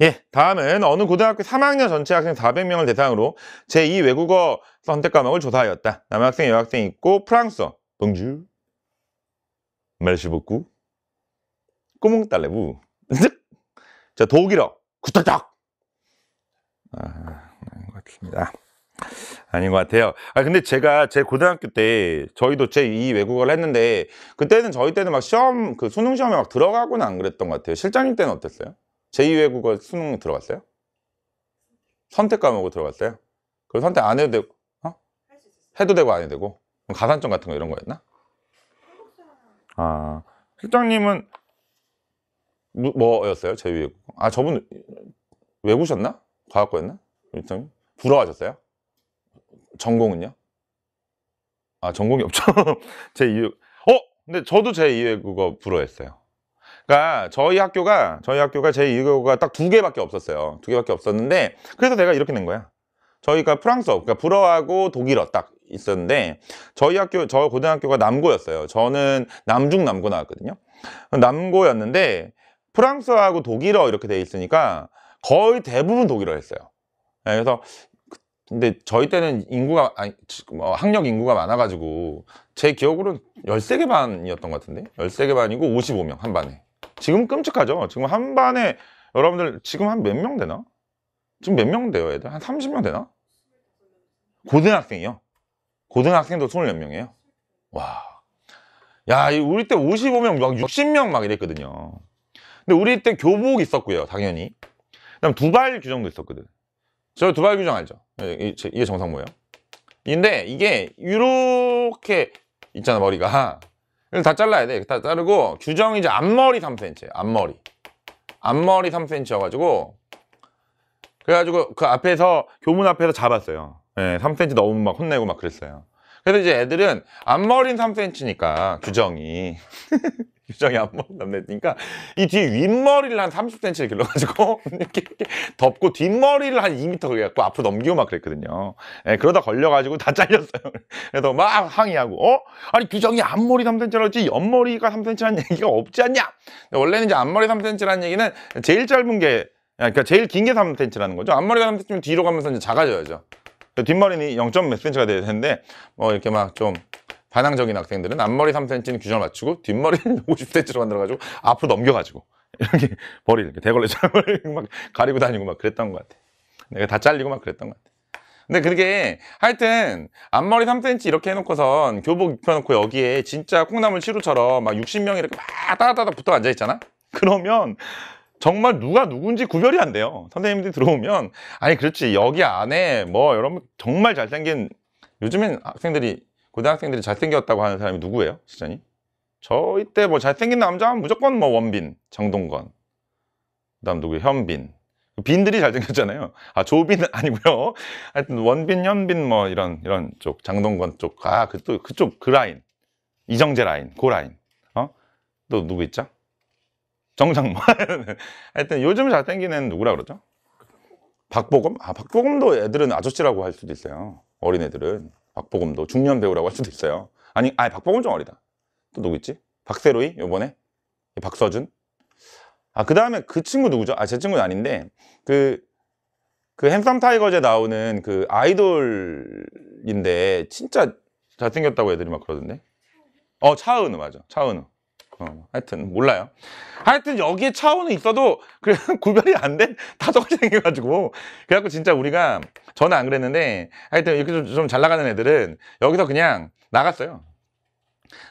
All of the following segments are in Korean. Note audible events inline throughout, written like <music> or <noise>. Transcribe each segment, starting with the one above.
예, 다음은 어느 고등학교 3학년 전체 학생 400명을 대상으로 제2 외국어 선택 과목을 조사하였다. 남학생, 여학생 있고 프랑스어, 봉주, 멜시복구, 꼬몽달레부, 자 독일어, 구타닥. 아, 아닌 것 같습니다. 아닌 것 같아요. 아 근데 제가 제 고등학교 때 저희도 제2 외국어를 했는데 그때는 저희 때는 막 시험 그 수능 시험에 막 들어가고는 안 그랬던 것 같아요. 실장님 때는 어땠어요? 제2외국어 수능 들어갔어요? 선택 과목으로 들어갔어요? 그걸 선택 안 해도 되고 어? 해도 되고 안 해도 되고 그럼 가산점 같은 거 이런 거였나? 아 실장님은 뭐였어요? 제2외국어? 아 저분 외우셨나? 과학과였나? 일단 불어하셨어요? 전공은요? 아 전공이 없죠 <laughs> 제2외 국 어? 근데 저도 제2외국어 불어했어요 그러니까 저희 학교가 저희 학교가 제 일교가 딱 두 개밖에 없었어요. 두 개밖에 없었는데 그래서 내가 이렇게 낸 거야. 저희가 프랑스어, 그러니까 불어하고 독일어 딱 있었는데 저희 학교, 저 고등학교가 남고였어요. 저는 남중 남고 나왔거든요. 남고였는데 프랑스어하고 독일어 이렇게 돼 있으니까 거의 대부분 독일어 했어요. 네, 그래서 근데 저희 때는 인구가 아니 뭐 학력 인구가 많아가지고 제 기억으로는 13개 반이었던 것 같은데 13개 반이고 55명 한 반에 지금 끔찍하죠. 지금 한 반에 여러분들 지금 한 몇 명 되나? 지금 몇 명 돼요, 애들? 한 30명 되나? 고등학생이요. 고등학생도 24명이에요. 와. 야, 우리 때 55명, 막 60명 막 이랬거든요. 근데 우리 때 교복 있었고요, 당연히. 그다음 두발 규정도 있었거든. 저 두발 규정 알죠? 예, 이게 정상 모예요. 근데 이게 이렇게 있잖아 머리가 다 잘라야 돼. 다 자르고 규정이 이제 앞머리 3cm. 앞머리. 앞머리 3cm여가지고 그래가지고 그 앞에서 교문 앞에서 잡았어요. 네, 예, 3cm 너무 막 혼내고 막 그랬어요. 그래서 이제 애들은 앞머리 3cm니까 규정이 규정이 앞머리 남네니까 이 뒤에 윗머리를 한 30cm를 길러가지고 <laughs> 이렇게, 이렇게 덮고 뒷머리를 한 2m 그래갖고 앞으로 넘기고 막 그랬거든요. 예, 그러다 걸려가지고 다 잘렸어요. <laughs> 그래서 막 항의하고 어? 아니 규정이 앞머리 3cm라지 옆머리가 3cm라는 얘기가 없지 않냐? 원래는 이제 앞머리 3cm라는 얘기는 제일 짧은 게 아, 그러니까 제일 긴 게 3cm라는 거죠. 앞머리가 3cm면 뒤로 가면서 이제 작아져야죠. 뒷머리는 0. 몇 cm가 돼야 되는데 뭐 이렇게 막좀 반항적인 학생들은 앞머리 3cm는 균형 맞추고 뒷머리는 50cm로 <laughs> 만들어가지고 앞으로 넘겨가지고 <laughs> 이렇게 머리를 이렇게 대걸레처럼 막 가리고 다니고 막 그랬던 것 같아. 내가 다 잘리고 막 그랬던 것 같아. 근데 그게 하여튼 앞머리 3cm 이렇게 해놓고선 교복 입혀놓고 여기에 진짜 콩나물 시루처럼 막 60명이 이렇게 막 따다다다 붙어 앉아있잖아? 그러면 정말 누가 누군지 구별이 안 돼요. 선생님들이 들어오면 아니 그렇지 여기 안에 뭐 여러분 뭐 정말 잘생긴 요즘엔 학생들이 고등학생들이 잘생겼다고 하는 사람이 누구예요? 시장님? 저희때 뭐 잘생긴 남자 무조건 뭐 원빈, 정동건 그 다음 누구 현빈 빈들이 잘생겼잖아요 아 조빈은 아니고요 하여튼 원빈, 현빈 뭐 이런 이런 쪽 장동건 쪽아 그쪽 그쪽 그 라인 이정재 라인 고그 라인 어또 누구 있죠? 정장만 <laughs> 하여튼 요즘 잘생긴 애는 누구라 그러죠? 박보검? 아 박보검도 애들은 아저씨라고 할 수도 있어요 어린애들은 박보검도 중년 배우라고 할 수도 음. 있어요 아니 아니 박보검 좀 어리다 또 누구 있지? 박세로이 요번에 박서준 아그 다음에 그 친구 누구죠? 아제 친구는 아닌데 그 그 햄썸 타이거즈에 나오는 그 아이돌인데 진짜 잘생겼다고 애들이 막 그러던데 어 차은우 맞아 차은우 어, 하여튼 몰라요 하여튼 여기에 차원은 있어도 그냥 <laughs> 구별이 안 돼? 다 똑같이 생겨가지고 그래갖고 진짜 우리가 저는 안 그랬는데 하여튼 이렇게 좀 잘 나가는 애들은 여기서 그냥 나갔어요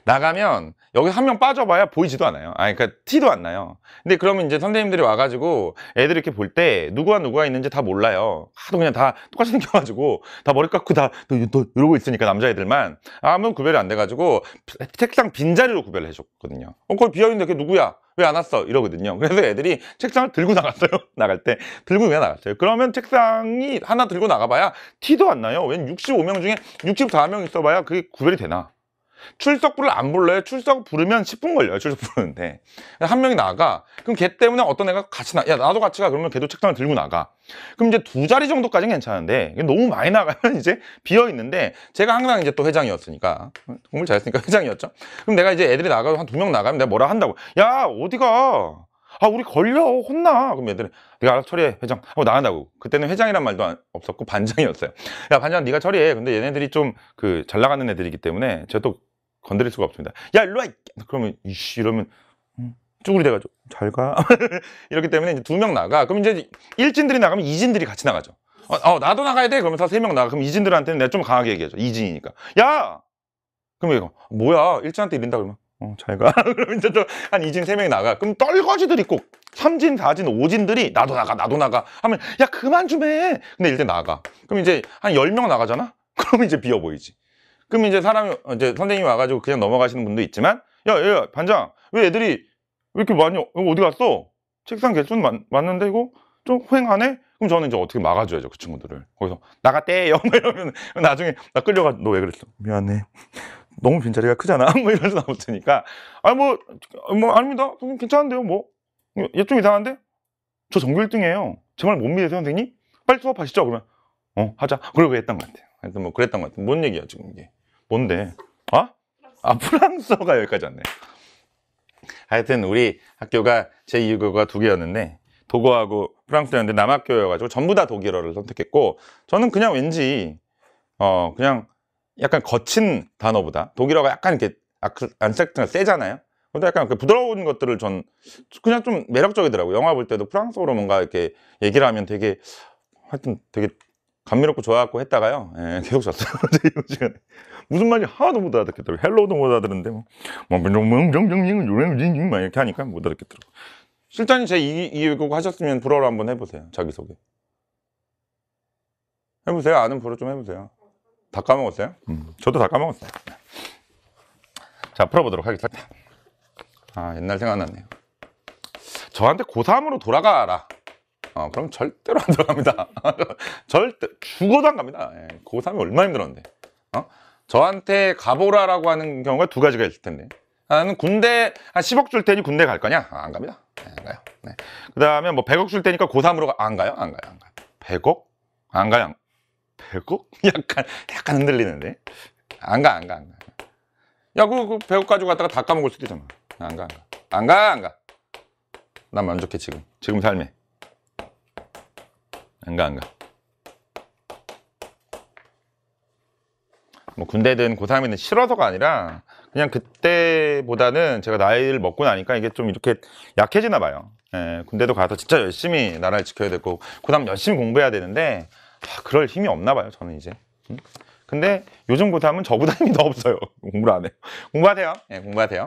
나가면 여기 한 명 빠져봐야 보이지도 않아요. 아, 그러니까 티도 안 나요. 근데 그러면 이제 선생님들이 와가지고 애들 이렇게 볼 때 누구와 누구가 있는지 다 몰라요. 하도 그냥 다 똑같이 생겨가지고 다 머리 깎고 다 너, 너 이러고 있으니까 남자애들만 아무 구별이 안 돼가지고 책상 빈자리로 구별을 해줬거든요. 어, 거기 비어있는데 그게 누구야? 왜 안 왔어? 이러거든요. 그래서 애들이 책상을 들고 나갔어요. <laughs> 나갈 때. 들고 왜 나갔어요? 그러면 책상이 하나 들고 나가봐야 티도 안 나요. 웬 65명 중에 64명 있어봐야 그게 구별이 되나? 출석부를 안 불러요. 출석 부르면 10분 걸려요. 출석 부르는데. 한 명이 나가. 그럼 걔 때문에 어떤 애가 같이 나, 야, 나도 같이 가. 그러면 걔도 책상을 들고 나가. 그럼 이제 두 자리 정도까지는 괜찮은데, 너무 많이 나가면 <laughs> 이제 비어있는데, 제가 항상 이제 또 회장이었으니까, 공부 잘했으니까 <laughs> 회장이었죠. 그럼 내가 이제 애들이 나가고 한두 명 나가면 내가 뭐라 한다고. 야, 어디가? 아 우리 걸려 혼나 그럼 얘들은 네가 알아서 처리해 회장 하고 나간다고 그때는 회장이란 말도 안, 없었고 반장이었어요 야 반장 네가 처리해 근데 얘네들이 좀 그 잘 나가는 애들이기 때문에 제가 또 건드릴 수가 없습니다. 야, 일로 와! 그러면, 이씨, 이러면, 쭈그리 돼가지고, 잘 가. <laughs> 이렇기 때문에 이제 두 명 나가. 그럼 이제 일진들이 나가면 이진들이 같이 나가죠. 어, 어 나도 나가야 돼. 그러면서 세명 나가. 그럼 이진들한테는 내가 좀 강하게 얘기하죠. 이진이니까. 야! 그럼 이거, 뭐야. 일진한테 이른다 그러면. 어, 잘 가. <laughs> 그럼 이제 또한 이진 세명이 나가. 그럼 떨거지들 이꼭 삼진사진오진들이 나도 나가, 나도 나가. 하면, 야, 그만 좀 해. 근데 일단 나가. 그럼 이제 한 열 명 나가잖아? <laughs> 그럼 이제 비어 보이지. 그럼 이제 사람이 이제 선생님이 와가지고 그냥 넘어가시는 분도 있지만 야, 야 반장 왜 애들이 왜 이렇게 많이 어디 갔어? 책상 개수는 맞, 맞는데 이거 좀후행하네 그럼 저는 이제 어떻게 막아줘야죠 그 친구들을 거기서 나갔대요 뭐 <laughs> 이러면 나중에 나 끌려가 너 왜 그랬어 미안해 너무 빈자리가 크잖아 <laughs> 뭐 이러서 나올 테니까 아니 뭐, 뭐 아닙니다 괜찮은데요 뭐 얘 좀 이상한데 저 전교 1등이에요 정말못 믿으세요 선생님 빨리 수업하시죠 그러면 어 하자 그러고 했던 것 같아요 하여튼 뭐 그랬던 것 같아요. 뭔 얘기야 지금 이게? 뭔데? 아? 아 프랑스어가 여기까지 왔네. 하여튼 우리 학교가 제2국어가두 개였는데 독어하고 프랑스어였는데 남학교여가지고 전부 다 독일어를 선택했고 저는 그냥 왠지 어 그냥 약간 거친 단어보다 독일어가 약간 이렇게 안색트가 세잖아요. 근데 약간 그 부드러운 것들을 전 그냥 좀 매력적이더라고요. 영화 볼 때도 프랑스어로 뭔가 이렇게 얘기를 하면 되게 하여튼 되게 감미롭고 좋아갖고 했다가요 예, 계속 잤어요 무슨 말인지 하나도 못 알아듣겠더라고 헬로우도 못 알아듣는데 뭐정정정정정정막 이렇게 하니까 못 알아듣겠더라고 실장님 제이외 하셨으면 불어로 한번 해보세요 자기소개 해보세요 아는 불어 좀 해보세요 다 까먹었어요? 음, 저도 다 까먹었어요 자 풀어보도록 하겠습니다 아 옛날 생각났네요 저한테 고3으로 돌아가라 어, 그럼 절대로 안 들어갑니다. <laughs> 절대 죽어도 안 갑니다. 예, 고3이 그 얼마나 힘들었는데. 어? 저한테 가보라라고 하는 경우가 두 가지가 있을 텐데. 나는 군대 한 10억 줄 테니 군대 갈 거냐? 아, 안 갑니다. 네, 안 가요. 네. 그 다음에 뭐 100억 줄 테니까 고3으로 가. 안 가요? 안 가요. 안 가요. 100억? 안 가요. 안... 100억? <laughs> 약간 약간 흔들리는데. 안 가, 안 가, 안 가. 야, 그, 그 100억 가지고 갔다가 다 까먹을 수도 있잖아. 안 가, 안 가. 안 가, 안 가. 난 만족해, 지금. 지금 삶에. 안 가, 안 가. 뭐 군대든 고3이든 싫어서가 아니라 그냥 그때보다는 제가 나이를 먹고 나니까 이게 좀 이렇게 약해지나 봐요. 예, 군대도 가서 진짜 열심히 나라를 지켜야 되고 고3 열심히 공부해야 되는데 아, 그럴 힘이 없나 봐요, 저는 이제. 근데 요즘 고3은 저보다 힘이 더 없어요. <laughs> 공부를 안 해요. 공부하세요. 예, 공부하세요.